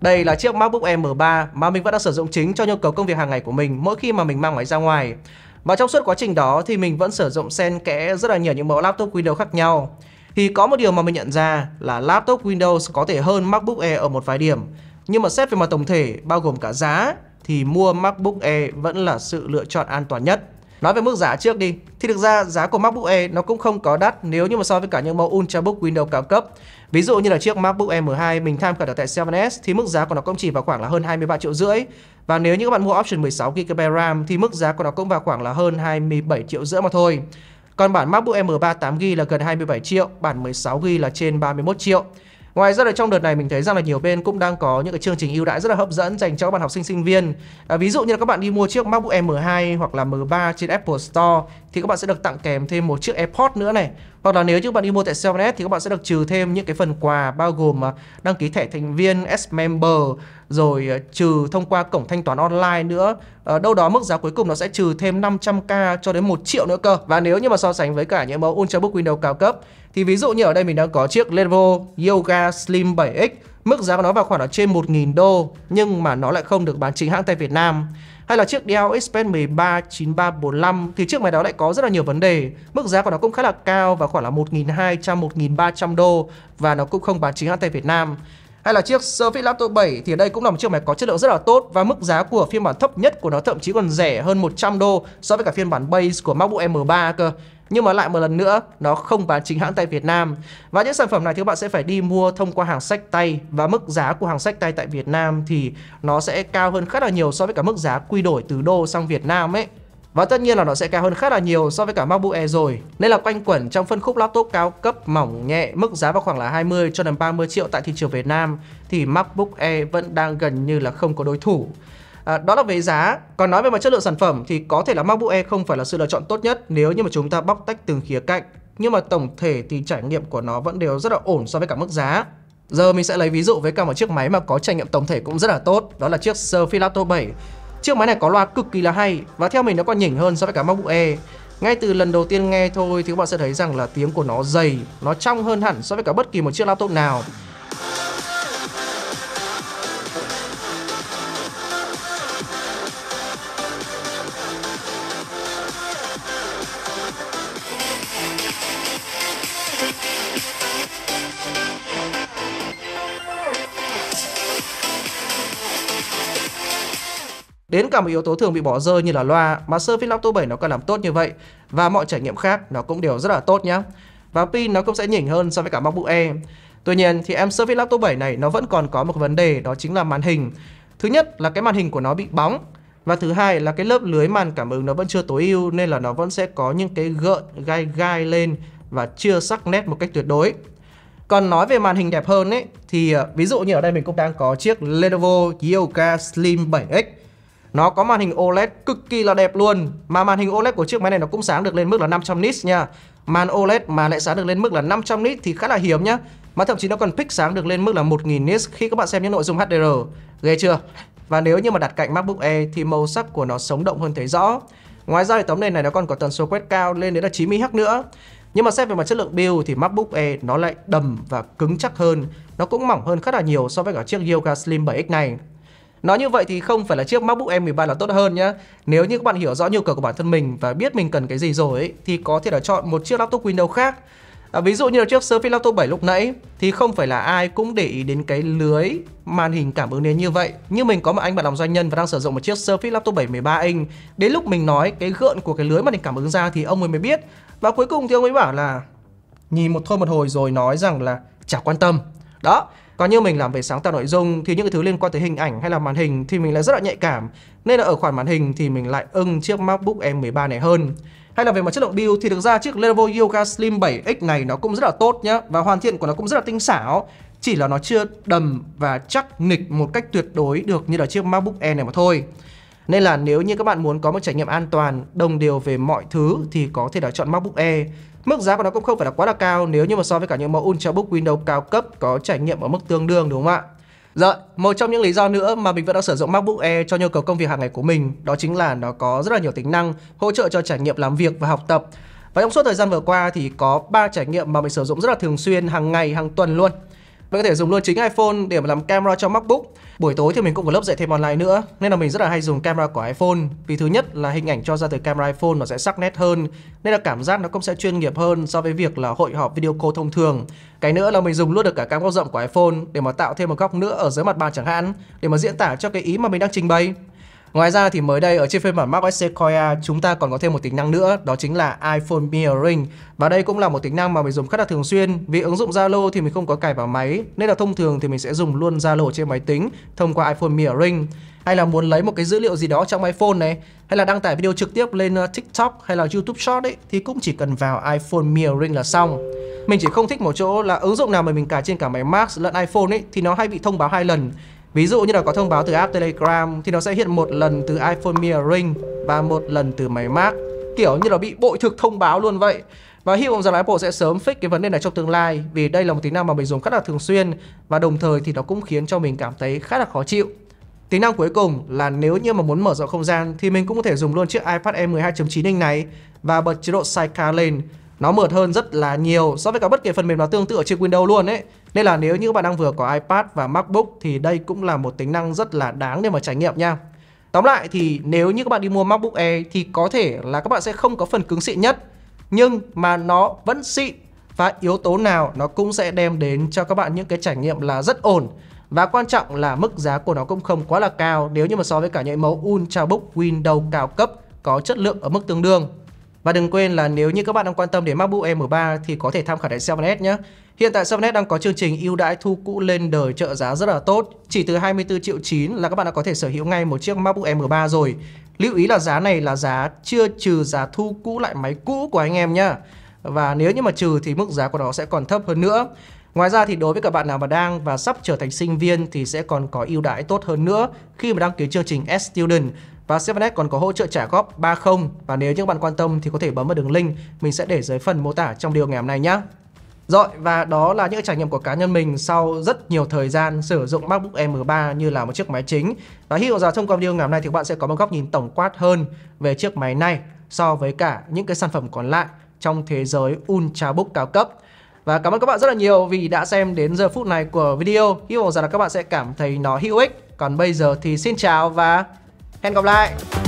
Đây là chiếc MacBook M3 mà mình vẫn đang sử dụng chính cho nhu cầu công việc hàng ngày của mình mỗi khi mà mình mang máy ra ngoài. Và trong suốt quá trình đó thì mình vẫn sử dụng xen kẽ rất là nhiều những mẫu laptop Windows khác nhau. Thì có một điều mà mình nhận ra là laptop Windows có thể hơn MacBook Air ở một vài điểm. Nhưng mà xét về mặt tổng thể, bao gồm cả giá, thì mua MacBook Air vẫn là sự lựa chọn an toàn nhất. Nói về mức giá trước đi, thì thực ra giá của MacBook Air nó cũng không có đắt nếu như mà so với cả những mẫu Ultrabook Windows cao cấp. Ví dụ như là chiếc MacBook Air M2 mình tham khảo được tại 7S thì mức giá của nó cũng chỉ vào khoảng là hơn 23 triệu rưỡi. Và nếu như các bạn mua option 16GB RAM thì mức giá của nó cũng vào khoảng là hơn 27 triệu rưỡi mà thôi. Còn bản MacBook Air M3 8GB là gần 27 triệu, bản 16GB là trên 31 triệu. Ngoài ra là trong đợt này mình thấy rằng là nhiều bên cũng đang có những cái chương trình ưu đãi rất là hấp dẫn dành cho các bạn học sinh sinh viên. À, ví dụ như là các bạn đi mua chiếc MacBook M2 hoặc là M3 trên Apple Store thì các bạn sẽ được tặng kèm thêm một chiếc AirPod nữa này. Hoặc là nếu như các bạn đi mua tại 7 thì các bạn sẽ được trừ thêm những cái phần quà bao gồm à, đăng ký thẻ thành viên S-Member rồi à, trừ thông qua cổng thanh toán online nữa. À, đâu đó mức giá cuối cùng nó sẽ trừ thêm 500k cho đến 1 triệu nữa cơ. Và nếu như mà so sánh với cả những mẫu Ultrabook Windows cao cấp thì ví dụ như ở đây mình đang có chiếc Lenovo Yoga Slim 7X Mức giá của nó vào khoảng là trên 1.000 đô Nhưng mà nó lại không được bán chính hãng tại Việt Nam Hay là chiếc Dell XPS 13 9345 Thì chiếc máy đó lại có rất là nhiều vấn đề Mức giá của nó cũng khá là cao và khoảng là 1.200-1.300 đô Và nó cũng không bán chính hãng tại Việt Nam hay là chiếc Surface Laptop 7 thì đây cũng là một chiếc máy có chất lượng rất là tốt và mức giá của phiên bản thấp nhất của nó thậm chí còn rẻ hơn 100 đô so với cả phiên bản base của MacBook M3 cơ nhưng mà lại một lần nữa nó không bán chính hãng tại Việt Nam và những sản phẩm này thì các bạn sẽ phải đi mua thông qua hàng sách tay và mức giá của hàng sách tay tại Việt Nam thì nó sẽ cao hơn khá là nhiều so với cả mức giá quy đổi từ đô sang Việt Nam ấy và tất nhiên là nó sẽ cao hơn khá là nhiều so với cả MacBook Air rồi Nên là quanh quẩn trong phân khúc laptop cao cấp mỏng nhẹ Mức giá vào khoảng là 20 cho đến 30 triệu tại thị trường Việt Nam Thì MacBook Air vẫn đang gần như là không có đối thủ À, đó là về giá. Còn nói về mặt chất lượng sản phẩm thì có thể là MacBook Air không phải là sự lựa chọn tốt nhất nếu như mà chúng ta bóc tách từng khía cạnh. Nhưng mà tổng thể thì trải nghiệm của nó vẫn đều rất là ổn so với cả mức giá. Giờ mình sẽ lấy ví dụ với cả một chiếc máy mà có trải nghiệm tổng thể cũng rất là tốt, đó là chiếc Surface Laptop 7. Chiếc máy này có loa cực kỳ là hay và theo mình nó còn nhỉnh hơn so với cả MacBook Air. Ngay từ lần đầu tiên nghe thôi thì các bạn sẽ thấy rằng là tiếng của nó dày, nó trong hơn hẳn so với cả bất kỳ một chiếc laptop nào. Đến cả một yếu tố thường bị bỏ rơi như là loa mà Surface Laptop 7 nó còn làm tốt như vậy và mọi trải nghiệm khác nó cũng đều rất là tốt nhé. Và pin nó cũng sẽ nhỉnh hơn so với cả MacBook Air. Tuy nhiên thì em Surface Laptop 7 này nó vẫn còn có một vấn đề đó chính là màn hình. Thứ nhất là cái màn hình của nó bị bóng và thứ hai là cái lớp lưới màn cảm ứng nó vẫn chưa tối ưu nên là nó vẫn sẽ có những cái gợn gai gai lên và chưa sắc nét một cách tuyệt đối. Còn nói về màn hình đẹp hơn ấy thì ờ, ví dụ như ở đây mình cũng đang có chiếc Lenovo Yoga Slim 7X nó có màn hình OLED cực kỳ là đẹp luôn Mà màn hình OLED của chiếc máy này nó cũng sáng được lên mức là 500 nits nha Màn OLED mà lại sáng được lên mức là 500 nits thì khá là hiếm nhá Mà thậm chí nó còn pick sáng được lên mức là 1000 nits khi các bạn xem những nội dung HDR Ghê chưa? Và nếu như mà đặt cạnh MacBook Air thì màu sắc của nó sống động hơn thấy rõ Ngoài ra thì tấm nền này nó còn có tần số quét cao lên đến là 90Hz nữa nhưng mà xét về mặt chất lượng build thì MacBook Air nó lại đầm và cứng chắc hơn Nó cũng mỏng hơn khá là nhiều so với cả chiếc Yoga Slim 7X này Nói như vậy thì không phải là chiếc MacBook m 13 là tốt hơn nhá. Nếu như các bạn hiểu rõ nhu cầu của bản thân mình và biết mình cần cái gì rồi ấy, thì có thể là chọn một chiếc laptop Windows khác. À, ví dụ như là chiếc Surface Laptop 7 lúc nãy thì không phải là ai cũng để ý đến cái lưới màn hình cảm ứng đến như vậy. Như mình có một anh bạn làm doanh nhân và đang sử dụng một chiếc Surface Laptop 7 13 inch. Đến lúc mình nói cái gợn của cái lưới màn hình cảm ứng ra thì ông ấy mới biết. Và cuối cùng thì ông ấy bảo là nhìn một thôi một hồi rồi nói rằng là chả quan tâm đó còn như mình làm về sáng tạo nội dung thì những cái thứ liên quan tới hình ảnh hay là màn hình thì mình lại rất là nhạy cảm nên là ở khoản màn hình thì mình lại ưng chiếc MacBook M13 này hơn hay là về mặt chất lượng build thì thực ra chiếc Lenovo Yoga Slim 7X này nó cũng rất là tốt nhá và hoàn thiện của nó cũng rất là tinh xảo chỉ là nó chưa đầm và chắc nghịch một cách tuyệt đối được như là chiếc MacBook Air này mà thôi nên là nếu như các bạn muốn có một trải nghiệm an toàn, đồng đều về mọi thứ thì có thể là chọn MacBook Air. Mức giá của nó cũng không phải là quá là cao nếu như mà so với cả những mẫu Ultrabook Windows cao cấp có trải nghiệm ở mức tương đương đúng không ạ? Rồi, một trong những lý do nữa mà mình vẫn đang sử dụng MacBook Air cho nhu cầu công việc hàng ngày của mình đó chính là nó có rất là nhiều tính năng hỗ trợ cho trải nghiệm làm việc và học tập. Và trong suốt thời gian vừa qua thì có 3 trải nghiệm mà mình sử dụng rất là thường xuyên hàng ngày, hàng tuần luôn. Mình có thể dùng luôn chính iPhone để mà làm camera cho MacBook. Buổi tối thì mình cũng có lớp dạy thêm online nữa nên là mình rất là hay dùng camera của iPhone. Vì thứ nhất là hình ảnh cho ra từ camera iPhone nó sẽ sắc nét hơn nên là cảm giác nó cũng sẽ chuyên nghiệp hơn so với việc là hội họp video call thông thường. Cái nữa là mình dùng luôn được cả cam góc rộng của iPhone để mà tạo thêm một góc nữa ở dưới mặt bàn chẳng hạn để mà diễn tả cho cái ý mà mình đang trình bày. Ngoài ra thì mới đây ở trên phiên bản Mac OS Sequoia chúng ta còn có thêm một tính năng nữa đó chính là iPhone Mirroring và đây cũng là một tính năng mà mình dùng khá là thường xuyên vì ứng dụng Zalo thì mình không có cài vào máy nên là thông thường thì mình sẽ dùng luôn Zalo trên máy tính thông qua iPhone Mirroring hay là muốn lấy một cái dữ liệu gì đó trong iPhone này hay là đăng tải video trực tiếp lên ờ, TikTok hay là YouTube Short ấy thì cũng chỉ cần vào iPhone Mirroring là xong. Mình chỉ không thích một chỗ là ứng dụng nào mà mình cài trên cả máy Mac lẫn iPhone ấy thì nó hay bị thông báo hai lần Ví dụ như là có thông báo từ app Telegram thì nó sẽ hiện một lần từ iPhone Mirror Ring và một lần từ máy Mac kiểu như là bị bội thực thông báo luôn vậy. Và hy vọng rằng là Apple sẽ sớm fix cái vấn đề này trong tương lai vì đây là một tính năng mà mình dùng khá là thường xuyên và đồng thời thì nó cũng khiến cho mình cảm thấy khá là khó chịu. Tính năng cuối cùng là nếu như mà muốn mở rộng không gian thì mình cũng có thể dùng luôn chiếc iPad Air 12.9 inch này và bật chế độ sidecar lên nó mượt hơn rất là nhiều so với cả bất kỳ phần mềm nào tương tự ở trên Windows luôn ấy. Nên là nếu như bạn đang vừa có iPad và MacBook thì đây cũng là một tính năng rất là đáng để mà trải nghiệm nha. Tóm lại thì nếu như các bạn đi mua MacBook Air thì có thể là các bạn sẽ không có phần cứng xịn nhất nhưng mà nó vẫn xịn và yếu tố nào nó cũng sẽ đem đến cho các bạn những cái trải nghiệm là rất ổn. Và quan trọng là mức giá của nó cũng không quá là cao nếu như mà so với cả những mẫu Ultrabook Windows cao cấp có chất lượng ở mức tương đương. Và đừng quên là nếu như các bạn đang quan tâm đến MacBook Air M3 thì có thể tham khảo tại 7S nhé. Hiện tại 7S đang có chương trình ưu đãi thu cũ lên đời trợ giá rất là tốt. Chỉ từ 24 triệu 9 là các bạn đã có thể sở hữu ngay một chiếc MacBook Air M3 rồi. Lưu ý là giá này là giá chưa trừ giá thu cũ lại máy cũ của anh em nhé Và nếu như mà trừ thì mức giá của nó sẽ còn thấp hơn nữa. Ngoài ra thì đối với các bạn nào mà đang và sắp trở thành sinh viên thì sẽ còn có ưu đãi tốt hơn nữa khi mà đăng ký chương trình S-Student và 7 còn có hỗ trợ trả góp 30 và nếu như các bạn quan tâm thì có thể bấm vào đường link mình sẽ để dưới phần mô tả trong video ngày hôm nay nhé. Rồi và đó là những trải nghiệm của cá nhân mình sau rất nhiều thời gian sử dụng MacBook M3 như là một chiếc máy chính. Và hy vọng rằng thông qua video ngày hôm nay thì các bạn sẽ có một góc nhìn tổng quát hơn về chiếc máy này so với cả những cái sản phẩm còn lại trong thế giới Ultrabook cao cấp. Và cảm ơn các bạn rất là nhiều vì đã xem đến giờ phút này của video. Hy vọng rằng là các bạn sẽ cảm thấy nó hữu ích. Còn bây giờ thì xin chào và hẹn gặp lại